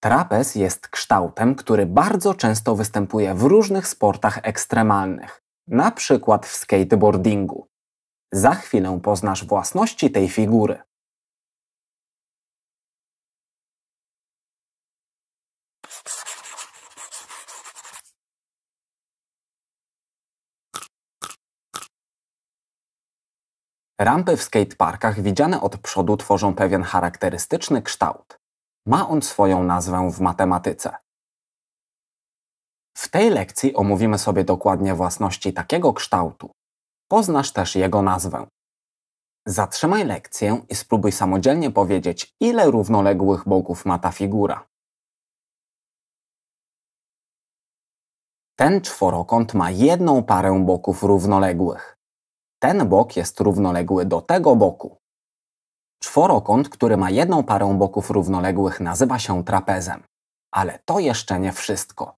Trapez jest kształtem, który bardzo często występuje w różnych sportach ekstremalnych, na przykład w skateboardingu. Za chwilę poznasz własności tej figury. Rampy w skateparkach widziane od przodu tworzą pewien charakterystyczny kształt ma on swoją nazwę w matematyce. W tej lekcji omówimy sobie dokładnie własności takiego kształtu. Poznasz też jego nazwę. Zatrzymaj lekcję i spróbuj samodzielnie powiedzieć, ile równoległych bogów ma ta figura. Ten czworokąt ma jedną parę boków równoległych. Ten bok jest równoległy do tego boku. Czworokąt, który ma jedną parę boków równoległych, nazywa się trapezem. Ale to jeszcze nie wszystko.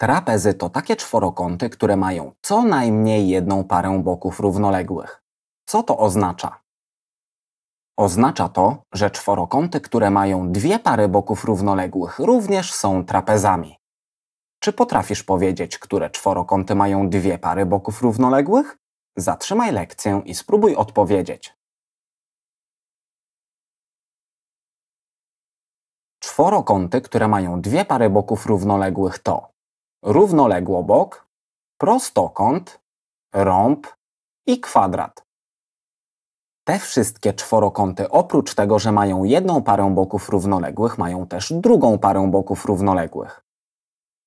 Trapezy to takie czworokąty, które mają co najmniej jedną parę boków równoległych. Co to oznacza? Oznacza to, że czworokąty, które mają dwie pary boków równoległych, również są trapezami. Czy potrafisz powiedzieć, które czworokąty mają dwie pary boków równoległych? Zatrzymaj lekcję i spróbuj odpowiedzieć. czworokąty, które mają dwie pary boków równoległych to równoległobok, prostokąt, rąb i kwadrat. Te wszystkie czworokąty oprócz tego, że mają jedną parę boków równoległych, mają też drugą parę boków równoległych.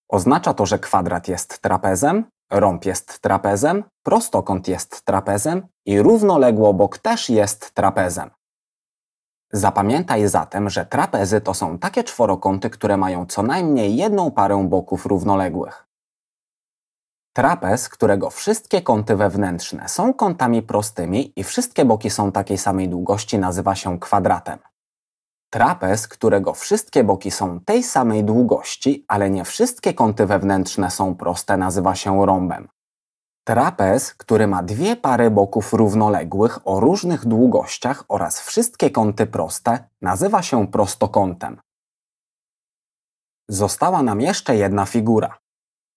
Oznacza to, że kwadrat jest trapezem, rąb jest trapezem, prostokąt jest trapezem i równoległobok też jest trapezem. Zapamiętaj zatem, że trapezy to są takie czworokąty, które mają co najmniej jedną parę boków równoległych. Trapez, którego wszystkie kąty wewnętrzne są kątami prostymi i wszystkie boki są takiej samej długości, nazywa się kwadratem. Trapez, którego wszystkie boki są tej samej długości, ale nie wszystkie kąty wewnętrzne są proste, nazywa się rąbem. Trapez, który ma dwie pary boków równoległych o różnych długościach oraz wszystkie kąty proste, nazywa się prostokątem. Została nam jeszcze jedna figura.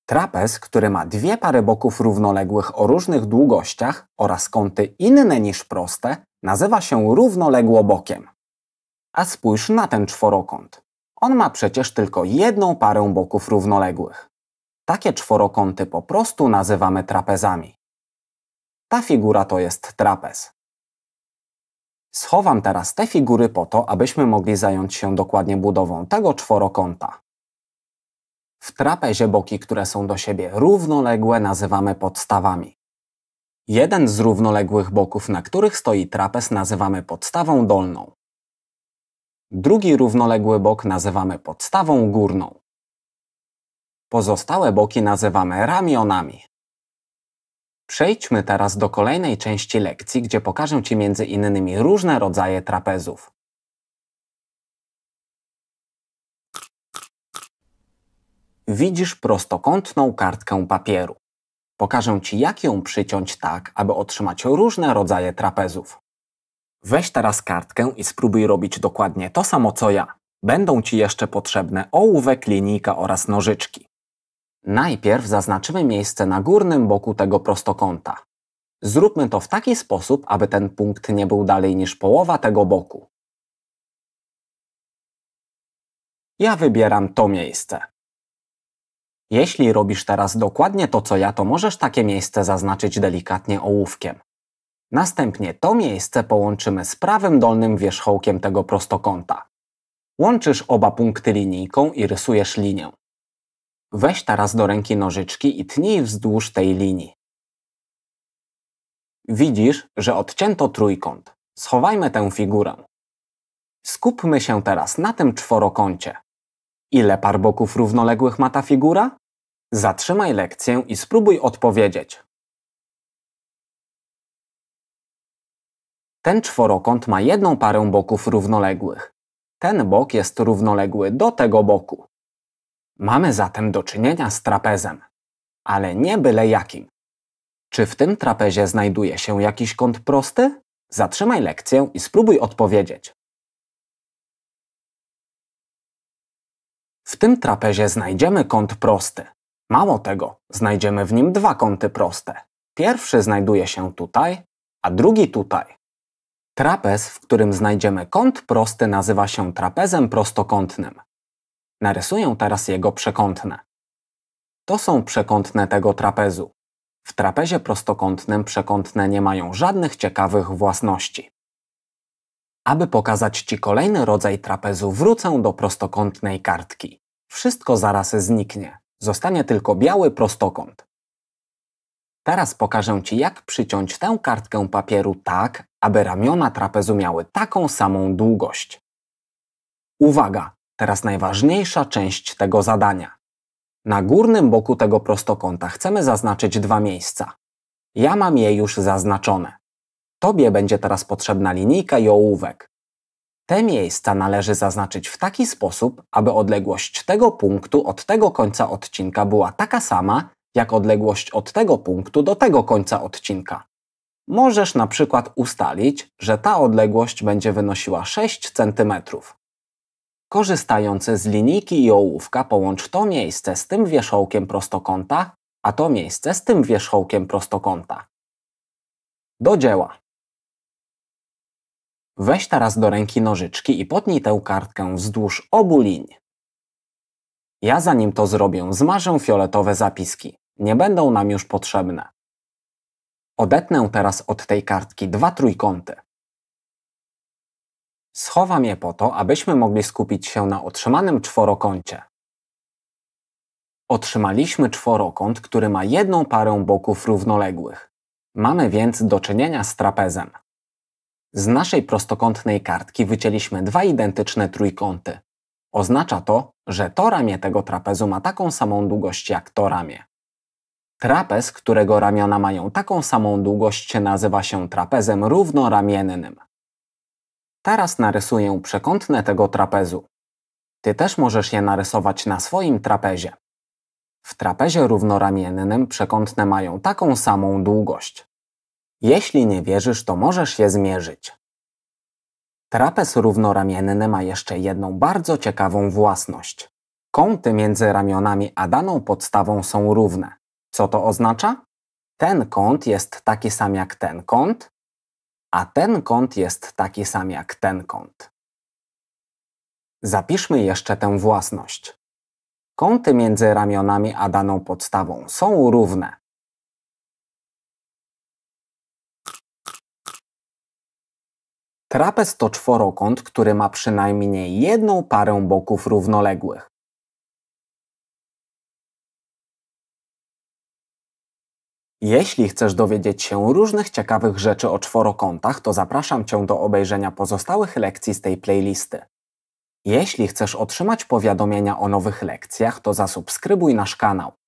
Trapez, który ma dwie pary boków równoległych o różnych długościach oraz kąty inne niż proste, nazywa się równoległobokiem. A spójrz na ten czworokąt. On ma przecież tylko jedną parę boków równoległych. Takie czworokąty po prostu nazywamy trapezami. Ta figura to jest trapez. Schowam teraz te figury po to, abyśmy mogli zająć się dokładnie budową tego czworokąta. W trapezie boki, które są do siebie równoległe, nazywamy podstawami. Jeden z równoległych boków, na których stoi trapez, nazywamy podstawą dolną. Drugi równoległy bok nazywamy podstawą górną. Pozostałe boki nazywamy ramionami. Przejdźmy teraz do kolejnej części lekcji, gdzie pokażę Ci między innymi różne rodzaje trapezów. Widzisz prostokątną kartkę papieru. Pokażę Ci, jak ją przyciąć tak, aby otrzymać różne rodzaje trapezów. Weź teraz kartkę i spróbuj robić dokładnie to samo co ja. Będą Ci jeszcze potrzebne ołówek, linijka oraz nożyczki. Najpierw zaznaczymy miejsce na górnym boku tego prostokąta. Zróbmy to w taki sposób, aby ten punkt nie był dalej niż połowa tego boku. Ja wybieram to miejsce. Jeśli robisz teraz dokładnie to, co ja, to możesz takie miejsce zaznaczyć delikatnie ołówkiem. Następnie to miejsce połączymy z prawym dolnym wierzchołkiem tego prostokąta. Łączysz oba punkty linijką i rysujesz linię. Weź teraz do ręki nożyczki i tnij wzdłuż tej linii. Widzisz, że odcięto trójkąt. Schowajmy tę figurę. Skupmy się teraz na tym czworokącie. Ile par boków równoległych ma ta figura? Zatrzymaj lekcję i spróbuj odpowiedzieć. Ten czworokąt ma jedną parę boków równoległych. Ten bok jest równoległy do tego boku. Mamy zatem do czynienia z trapezem, ale nie byle jakim. Czy w tym trapezie znajduje się jakiś kąt prosty? Zatrzymaj lekcję i spróbuj odpowiedzieć. W tym trapezie znajdziemy kąt prosty. Mało tego, znajdziemy w nim dwa kąty proste. Pierwszy znajduje się tutaj, a drugi tutaj. Trapez, w którym znajdziemy kąt prosty, nazywa się trapezem prostokątnym. Narysuję teraz jego przekątne. To są przekątne tego trapezu. W trapezie prostokątnym przekątne nie mają żadnych ciekawych własności. Aby pokazać Ci kolejny rodzaj trapezu, wrócę do prostokątnej kartki. Wszystko zaraz zniknie. Zostanie tylko biały prostokąt. Teraz pokażę Ci, jak przyciąć tę kartkę papieru tak, aby ramiona trapezu miały taką samą długość. Uwaga! Teraz najważniejsza część tego zadania. Na górnym boku tego prostokąta chcemy zaznaczyć dwa miejsca. Ja mam je już zaznaczone. Tobie będzie teraz potrzebna linijka i ołówek. Te miejsca należy zaznaczyć w taki sposób, aby odległość tego punktu od tego końca odcinka była taka sama, jak odległość od tego punktu do tego końca odcinka. Możesz na przykład ustalić, że ta odległość będzie wynosiła 6 cm. Korzystając z linijki i ołówka połącz to miejsce z tym wierzchołkiem prostokąta, a to miejsce z tym wierzchołkiem prostokąta. Do dzieła! Weź teraz do ręki nożyczki i potnij tę kartkę wzdłuż obu linii. Ja zanim to zrobię, zmarzę fioletowe zapiski. Nie będą nam już potrzebne. Odetnę teraz od tej kartki dwa trójkąty. Schowam je po to, abyśmy mogli skupić się na otrzymanym czworokącie. Otrzymaliśmy czworokąt, który ma jedną parę boków równoległych. Mamy więc do czynienia z trapezem. Z naszej prostokątnej kartki wycięliśmy dwa identyczne trójkąty. Oznacza to, że to ramię tego trapezu ma taką samą długość jak to ramię. Trapez, którego ramiona mają taką samą długość, nazywa się trapezem równoramiennym. Teraz narysuję przekątne tego trapezu. Ty też możesz je narysować na swoim trapezie. W trapezie równoramiennym przekątne mają taką samą długość. Jeśli nie wierzysz, to możesz je zmierzyć. Trapez równoramienny ma jeszcze jedną bardzo ciekawą własność. Kąty między ramionami a daną podstawą są równe. Co to oznacza? Ten kąt jest taki sam jak ten kąt, a ten kąt jest taki sam jak ten kąt. Zapiszmy jeszcze tę własność. Kąty między ramionami a daną podstawą są równe. Trapez to czworokąt, który ma przynajmniej jedną parę boków równoległych. Jeśli chcesz dowiedzieć się różnych ciekawych rzeczy o czworokątach, to zapraszam Cię do obejrzenia pozostałych lekcji z tej playlisty. Jeśli chcesz otrzymać powiadomienia o nowych lekcjach, to zasubskrybuj nasz kanał.